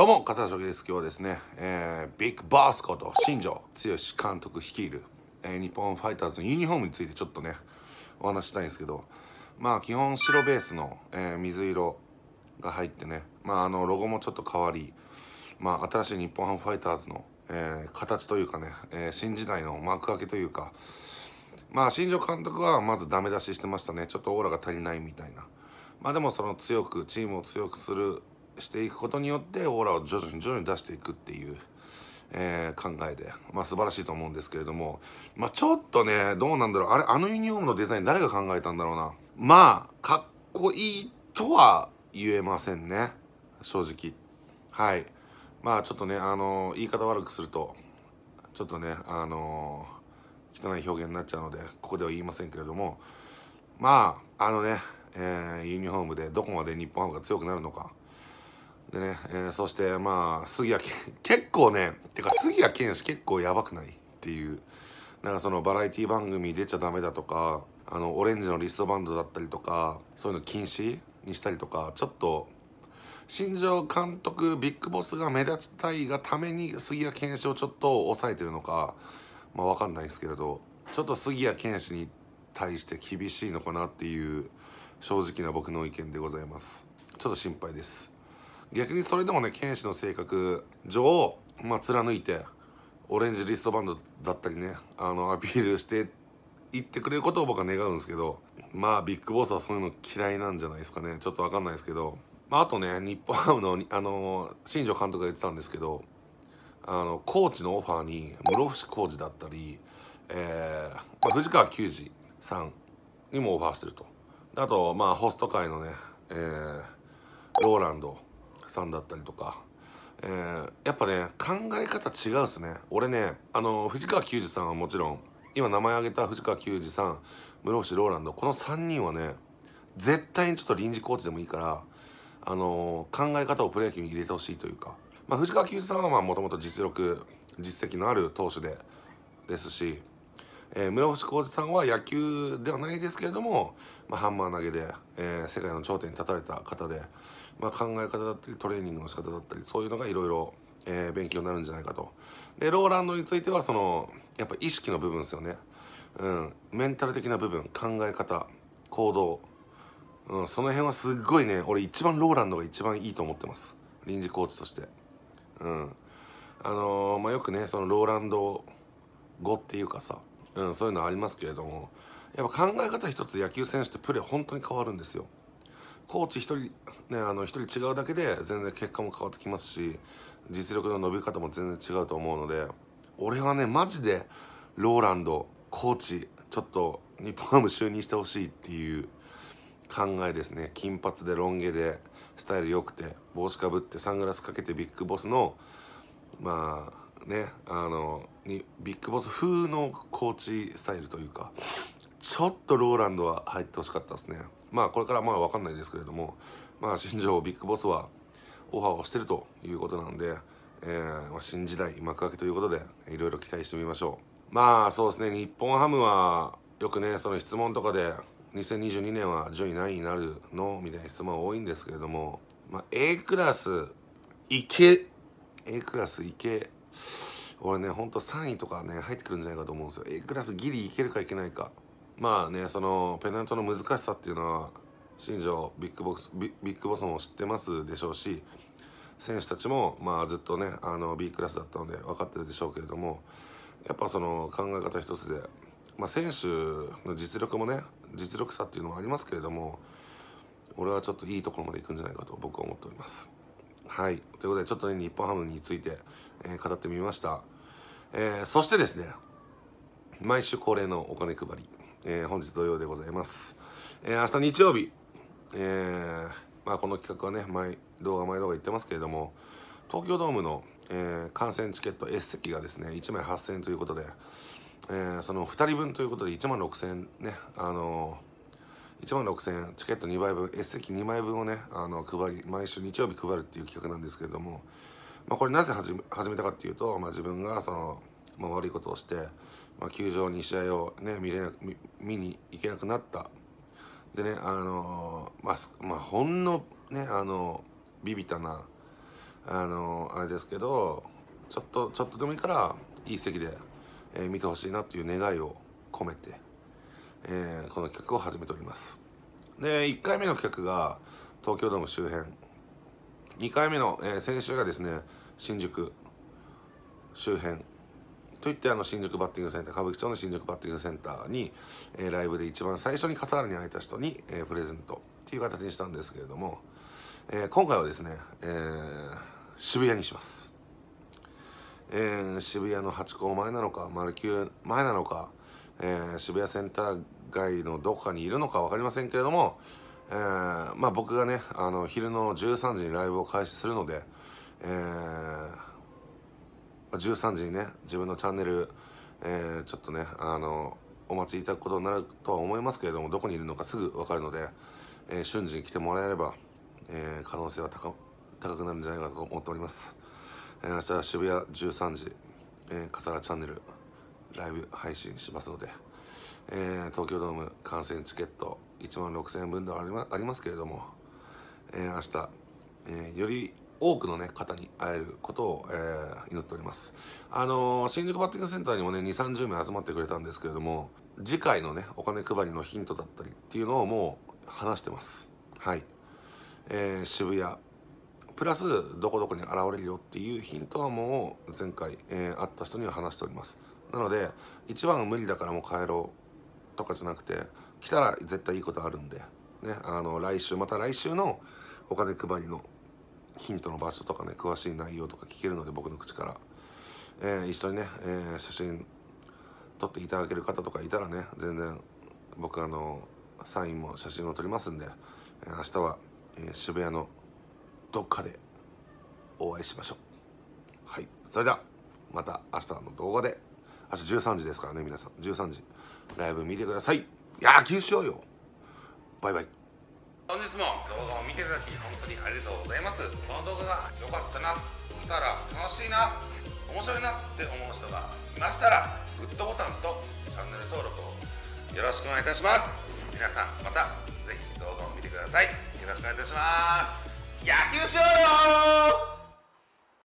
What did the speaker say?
どうも、桂正です。今日はですね、えー、ビッグバースこと新庄剛志監督率いる、えー、日本ファイターズのユニフォームについてちょっとね、お話したいんですけど、まあ基本白ベースの、えー、水色が入ってね、まああのロゴもちょっと変わり、まあ新しい日本ハムファイターズの、えー、形というかね、えー、新時代の幕開けというか、まあ新庄監督はまずダメ出ししてましたね。ちょっとオーラが足りないみたいな。まあでもその強く、チームを強くするしていくことによってオーラを徐々に徐々に出していくっていう、えー、考えで、まあ、素晴らしいと思うんですけれども、まあ、ちょっとねどうなんだろうあれあのユニフォームのデザイン誰が考えたんだろうなまあかっこいいとは言えませんね正直はいまあちょっとねあのー、言い方悪くするとちょっとねあのー、汚い表現になっちゃうのでここでは言いませんけれどもまああのねえー、ユニフォームでどこまで日本ハムが強くなるのか、でね、えー、そしてまあ杉谷 結構ねてか杉谷健士結構やばくないっていうなんかそのバラエティ番組出ちゃダメだとかあのオレンジのリストバンドだったりとかそういうの禁止にしたりとかちょっと新庄監督ビッグボスが目立ちたいがために杉谷健士をちょっと抑えてるのかまあ分かんないですけれどちょっと杉谷健士に対して厳しいのかなっていう正直な僕の意見でございますちょっと心配です逆にそれでもね剣士の性格上、まあ、貫いてオレンジリストバンドだったりねあのアピールしていってくれることを僕は願うんですけどまあビッグボスはそういうの嫌いなんじゃないですかねちょっと分かんないですけど、まあ、あとね日本ハムのあの新庄監督が言ってたんですけどあのコーチのオファーに室伏広治だったり、えーまあ、藤川球児さんにもオファーしてるとあとまあホスト界のね、えー、ローランドさんだったりとか、えー、やっぱね考え方違うっすね俺ねあの藤川球児さんはもちろん今名前挙げた藤川球児さん室伏ローランドこの3人はね絶対にちょっと臨時コーチでもいいからあの考え方をプロ野球に入れてほしいというか、まあ、藤川球児さんはもともと実力実績のある投手でですし、えー、室伏浩二さんは野球ではないですけれどもまあ、ハンマー投げで、えー、世界の頂点に立たれた方で、まあ、考え方だったりトレーニングの仕方だったりそういうのがいろいろ勉強になるんじゃないかとでローランドについてはそのやっぱ意識の部分ですよね、うん、メンタル的な部分考え方行動、うん、その辺はすっごいね俺一番ローランドが一番いいと思ってます臨時コーチとしてうんあのー、まあ、よくねそのローランド語っていうかさ、うん、そういうのありますけれどもやっぱ考え方一つ野球選手ってプレー本当に変わるんですよコーチ1人ねあの1人違うだけで全然結果も変わってきますし実力の伸び方も全然違うと思うので俺はねマジでローランドコーチちょっと日本ハム就任してほしいっていう考えですね金髪でロン毛でスタイル良くて帽子かぶってサングラスかけてビッグボスのまあねあのにビッグボス風のコーチスタイルというかちょっとローランドは入ってほしかったですね。まあこれからまあ分かんないですけれども、まあ新庄ビッグボスはオファーをしてるということなんで、えー、まあ、新時代幕開けということでいろいろ期待してみましょう。まあそうですね、日本ハムはよくね、その質問とかで2022年は順位何位になるのみたいな質問は多いんですけれども、まあ、A クラス、いけ、A クラスいけ、俺ね、ほんと3位とかね、入ってくるんじゃないかと思うんですよ。A クラスギリいけるかいけないか。まあねそのペナントの難しさっていうのは新庄ビッグボスビッグボスも知ってますでしょうし選手たちも、まあ、ずっとねあの B クラスだったので分かってるでしょうけれどもやっぱその考え方一つで、まあ、選手の実力もね実力差っていうのもありますけれども俺はちょっといいところまで行くんじゃないかと僕は思っております。はい。ということで、ちょっとね、日本ハムについて、えー、語ってみました。えー、そしてですね、毎週恒例のお金配り。えー、本日土曜でございます。えー、明日日曜日、えー、まあ、この企画はね、前動画前動画言ってますけれども、東京ドームの、え観戦チケット S 席がですね、1枚8000円ということで、えその2人分ということで1万6000円ね、あの1万6000円チケット2枚分 S 席2枚分をねあの配り毎週日曜日配るっていう企画なんですけれども、まあ、これなぜ始めたかっていうと、まあ、自分がその、まあ、悪いことをして、まあ、球場に試合を、ね、見れな見に行けなくなったでねあのー、まあ、まあ、ほんのねあのー、ビビたなあのー、あれですけどちょっとちょっとでもいいからいい席で、え見てほしいなという願いを込めて、えこの企画を始めておりますで1回目の企画が東京ドーム周辺2回目の、え先週がですね新宿周辺といってあの新宿バッティングセンター歌舞伎町の新宿バッティングセンターに、えー、ライブで一番最初に笠原に会えた人に、えー、プレゼントっていう形にしたんですけれども、えー、今回はですね、えー、渋谷にします、えー、渋谷のハチ公前なのか丸9前なのか、えー、渋谷センター街のどこかにいるのか分かりませんけれども、えー、まあ僕がねあの昼の13時にライブを開始するので、えー13時にね自分のチャンネル、えー、ちょっとねあのお待ちいただくことになるとは思いますけれどもどこにいるのかすぐ分かるので、えー、瞬時に来てもらえれば、えー、可能性は高くなるんじゃないかと思っております、えー、明日は渋谷13時、えー、笠原チャンネルライブ配信しますので、えー、東京ドーム観戦チケット1万6000円分ではありますけれども、えー、明日、えー、より多くの、ね、方に会えることを、えー、祈っております。あのー、新宿バッティングセンターにもね、2、30名集まってくれたんですけれども、次回のね、お金配りのヒントだったりっていうのをもう話してます。はい。えー、渋谷、プラスどこどこに現れるよっていうヒントはもう前回、え会った人には話しております。なので、一番無理だからもう帰ろうとかじゃなくて、来たら絶対いいことあるんで、ね、あの、来週、また来週のお金配りのヒントの場所とかね詳しい内容とか聞けるので僕の口から、えー、一緒にね、えー、写真撮っていただける方とかいたらね全然僕あのサインも写真を撮りますんで、え明日は、え渋谷のどっかでお会いしましょうはいそれではまた明日の動画で明日13時ですからね皆さん13時ライブ見てくださいいやーしようよバイバイ本日も動画を見ていただき本当にありがとうございますこの動画が良かったな見たら楽しいな面白いなって思う人がいましたらグッドボタンとチャンネル登録をよろしくお願いいたします皆さんまた是非動画を見てくださいよろしくお願いいたします野球しようよ